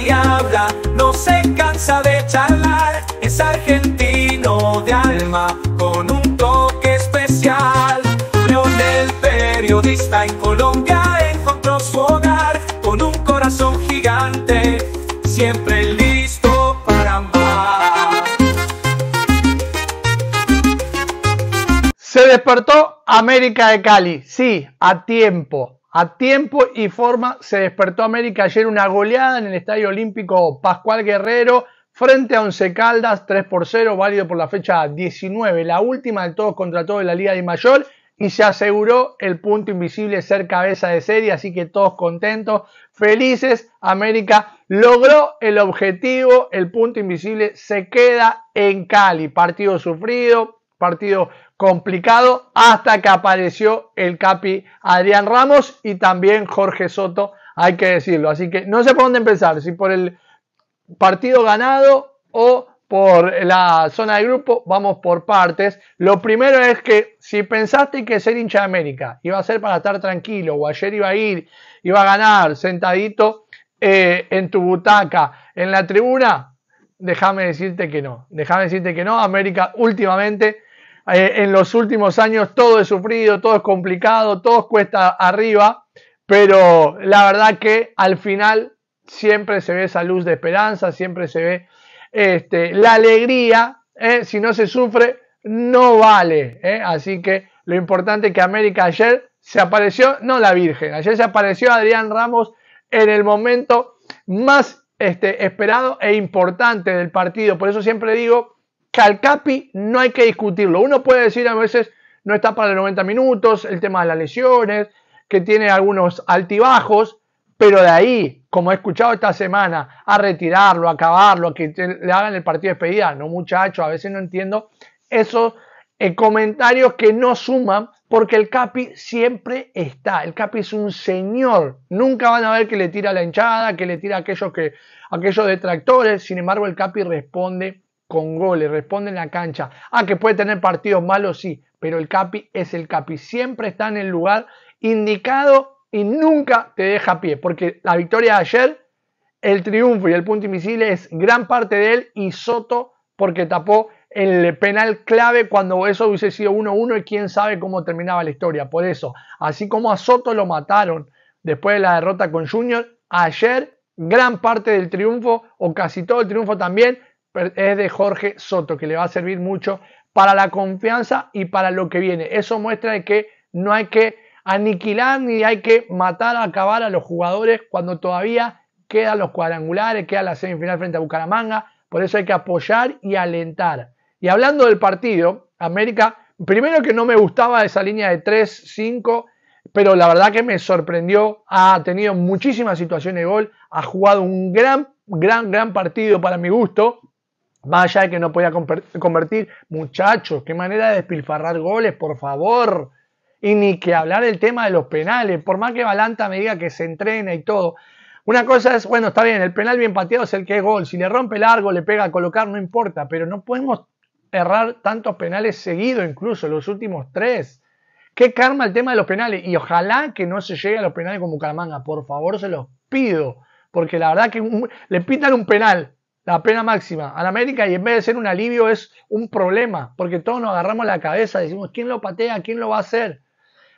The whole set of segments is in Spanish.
y habla, no se cansa de charlar, es argentino de alma, con un toque especial. el periodista en Colombia encontró su hogar, con un corazón gigante, siempre listo para amar. Se despertó América de Cali, sí, a tiempo a tiempo y forma se despertó América ayer una goleada en el Estadio Olímpico Pascual Guerrero frente a Once Caldas, 3 por 0, válido por la fecha 19, la última de todos contra todos de la Liga de Mayor y se aseguró el punto invisible ser cabeza de serie, así que todos contentos, felices, América logró el objetivo, el punto invisible se queda en Cali, partido sufrido, partido complicado hasta que apareció el Capi Adrián Ramos y también Jorge Soto, hay que decirlo. Así que no sé por dónde empezar, si por el partido ganado o por la zona de grupo, vamos por partes. Lo primero es que si pensaste que ser hincha de América iba a ser para estar tranquilo, o ayer iba a ir, iba a ganar sentadito eh, en tu butaca, en la tribuna, déjame decirte que no. Déjame decirte que no. América últimamente eh, en los últimos años todo es sufrido, todo es complicado, todo cuesta arriba, pero la verdad que al final siempre se ve esa luz de esperanza, siempre se ve este, la alegría, ¿eh? si no se sufre, no vale. ¿eh? así que lo importante es que América ayer se apareció, no la Virgen, ayer se apareció Adrián Ramos en el momento más este, esperado e importante del partido. Por eso siempre digo al CAPI no hay que discutirlo. Uno puede decir a veces no está para los 90 minutos, el tema de las lesiones, que tiene algunos altibajos, pero de ahí, como he escuchado esta semana, a retirarlo, a acabarlo, a que le hagan el partido de despedida, no muchachos, a veces no entiendo esos eh, comentarios que no suman, porque el Capi siempre está, el Capi es un señor, nunca van a ver que le tira la hinchada, que le tira aquellos, que, aquellos detractores, sin embargo el Capi responde con goles, responde en la cancha. Ah, que puede tener partidos malos, sí, pero el Capi es el Capi. Siempre está en el lugar indicado y nunca te deja a pie, porque la victoria de ayer, el triunfo y el punto invisible es gran parte de él y Soto porque tapó el penal clave cuando eso hubiese sido 1-1 y quién sabe cómo terminaba la historia. Por eso, así como a Soto lo mataron después de la derrota con Junior, ayer gran parte del triunfo o casi todo el triunfo también es de Jorge Soto, que le va a servir mucho para la confianza y para lo que viene. Eso muestra que no hay que aniquilar ni hay que matar, acabar a los jugadores cuando todavía quedan los cuadrangulares, queda la semifinal frente a Bucaramanga. Por eso hay que apoyar y alentar. Y hablando del partido, América, primero que no me gustaba esa línea de 3, 5, pero la verdad que me sorprendió. Ha tenido muchísimas situaciones de gol, ha jugado un gran, gran, gran partido para mi gusto. Vaya que no podía convertir, muchachos, qué manera de despilfarrar goles, por favor. Y ni que hablar del tema de los penales, por más que Balanta me diga que se entrena y todo. Una cosa es, bueno, está bien, el penal bien pateado es el que es gol. Si le rompe largo, le pega a colocar, no importa, pero no podemos errar tantos penales seguidos, incluso los últimos tres. Qué karma el tema de los penales. Y ojalá que no se llegue a los penales con Bucaramanga. Por favor, se los pido. Porque la verdad que le pitan un penal la pena máxima al América y en vez de ser un alivio es un problema, porque todos nos agarramos la cabeza, decimos, ¿quién lo patea? ¿Quién lo va a hacer?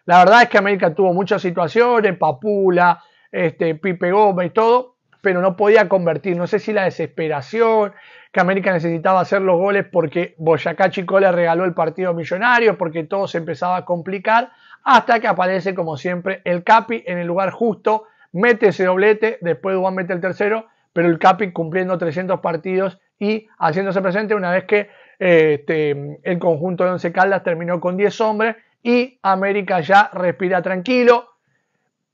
La verdad es que América tuvo muchas situaciones, Papula, este, Pipe Gómez, todo, pero no podía convertir. No sé si la desesperación, que América necesitaba hacer los goles porque Boyacá Chico le regaló el partido millonario, porque todo se empezaba a complicar, hasta que aparece, como siempre, el Capi en el lugar justo, mete ese doblete, después Juan mete el tercero pero el Capi cumpliendo 300 partidos y haciéndose presente una vez que este, el conjunto de Once Caldas terminó con 10 hombres y América ya respira tranquilo.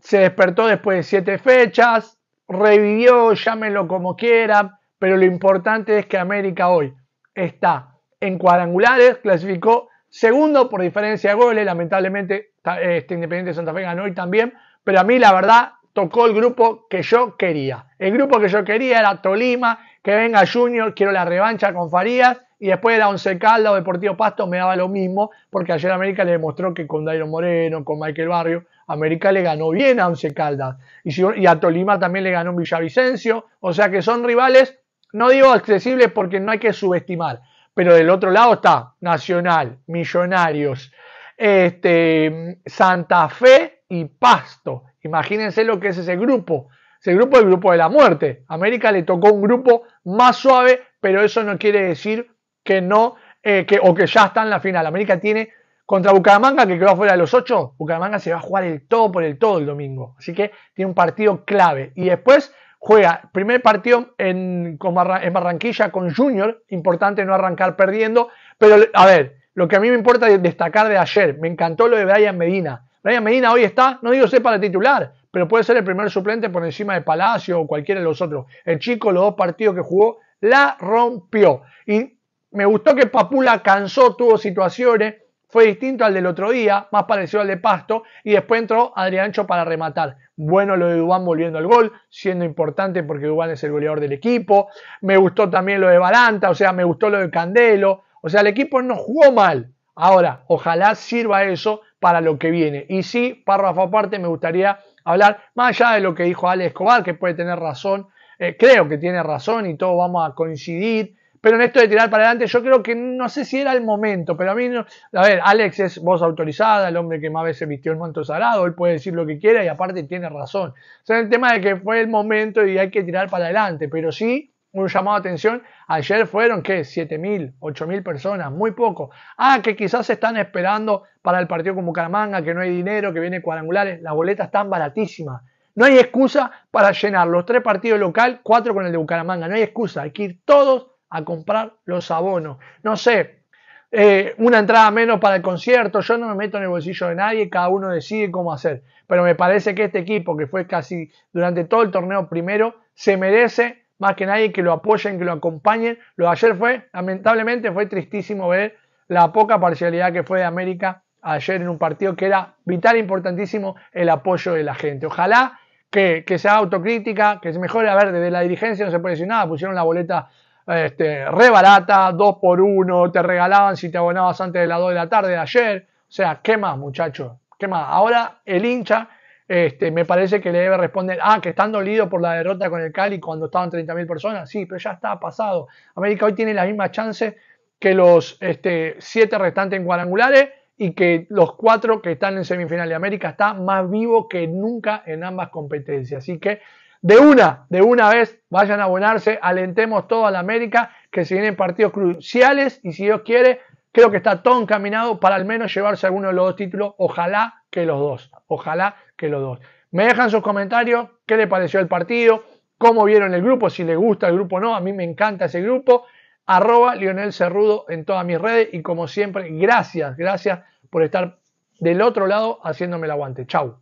Se despertó después de 7 fechas, revivió, llámelo como quiera. pero lo importante es que América hoy está en cuadrangulares, clasificó segundo por diferencia de goles, lamentablemente este Independiente Santa Fe ganó hoy también, pero a mí la verdad tocó el grupo que yo quería. El grupo que yo quería era Tolima, que venga Junior, quiero la revancha con Farías. Y después era Once Caldas o Deportivo Pasto, me daba lo mismo, porque ayer América le demostró que con Dairo Moreno, con Michael Barrio, América le ganó bien a Once Caldas. Y, a Tolima también le ganó Villavicencio. O sea que son rivales, no digo accesibles porque no hay que subestimar, pero del otro lado está Nacional, Millonarios, este, Santa Fe y Pasto. Imagínense lo que es ese grupo. Ese grupo es el grupo de la muerte. América le tocó un grupo más suave, pero eso no quiere decir que no, eh, que, o que ya está en la final. América tiene contra Bucaramanga, que quedó fuera de los ocho. Bucaramanga se va a jugar el todo por el todo el domingo. Así que tiene un partido clave. Y después juega primer partido en, en Barranquilla con Junior. Importante no arrancar perdiendo. Pero a ver, lo que a mí me importa destacar de ayer, me encantó lo de Brian Medina. Brian Medina hoy está, no digo sé para titular, pero puede ser el primer suplente por encima de Palacio o cualquiera de los otros. El chico, los dos partidos que jugó, la rompió. Y me gustó que Papula cansó, tuvo situaciones, fue distinto al del otro día, más parecido al de Pasto, y después entró Adriancho para rematar. Bueno lo de Dubán volviendo al gol, siendo importante porque Dubán es el goleador del equipo. Me gustó también lo de Balanta, o sea, me gustó lo de Candelo. O sea, el equipo no jugó mal. Ahora, ojalá sirva eso para lo que viene. Y sí, párrafo aparte, me gustaría hablar, más allá de lo que dijo Alex Escobar, que puede tener razón, eh, creo que tiene razón y todos vamos a coincidir, pero en esto de tirar para adelante, yo creo que no sé si era el momento, pero a mí, no, a ver, Alex es voz autorizada, el hombre que más veces vistió el manto sagrado, él puede decir lo que quiera y aparte tiene razón. O sea, el tema de que fue el momento y hay que tirar para adelante, pero sí un llamado a atención. Ayer fueron, ¿qué? 7.000, 8.000 personas, muy poco. Ah, que quizás se están esperando para el partido con Bucaramanga, que no hay dinero, que viene cuadrangulares. Las boletas están baratísimas. No hay excusa para llenar los tres partidos local, cuatro con el de Bucaramanga. No hay excusa. Hay que ir todos a comprar los abonos. No sé, eh, una entrada menos para el concierto. Yo no me meto en el bolsillo de nadie, cada uno decide cómo hacer. Pero me parece que este equipo, que fue casi durante todo el torneo primero, se merece más que nadie que lo apoyen, que lo acompañen. Lo de ayer fue, lamentablemente, fue tristísimo ver la poca parcialidad que fue de América ayer en un partido que era vital, importantísimo el apoyo de la gente. Ojalá que, que sea autocrítica, que se mejore. A ver, desde la dirigencia no se puede decir nada, pusieron la boleta este, re barata, por uno te regalaban si te abonabas antes de las 2 de la tarde de ayer. O sea, ¿qué más, muchachos? ¿Qué más? Ahora el hincha este, me parece que le debe responder, ah, que están dolidos por la derrota con el Cali cuando estaban 30.000 personas. Sí, pero ya está pasado. América hoy tiene las mismas chances que los este, siete restantes en cuadrangulares y que los cuatro que están en semifinales. América está más vivo que nunca en ambas competencias. Así que de una, de una vez, vayan a abonarse, alentemos todo a la América, que se vienen partidos cruciales y si Dios quiere, creo que está todo encaminado para al menos llevarse alguno de los dos títulos. Ojalá que los dos. Ojalá que los dos. Me dejan sus comentarios, qué les pareció el partido, cómo vieron el grupo, si les gusta el grupo o no. A mí me encanta ese grupo. Arroba Lionel Cerrudo en todas mis redes. Y como siempre, gracias, gracias por estar del otro lado haciéndome el aguante. Chau.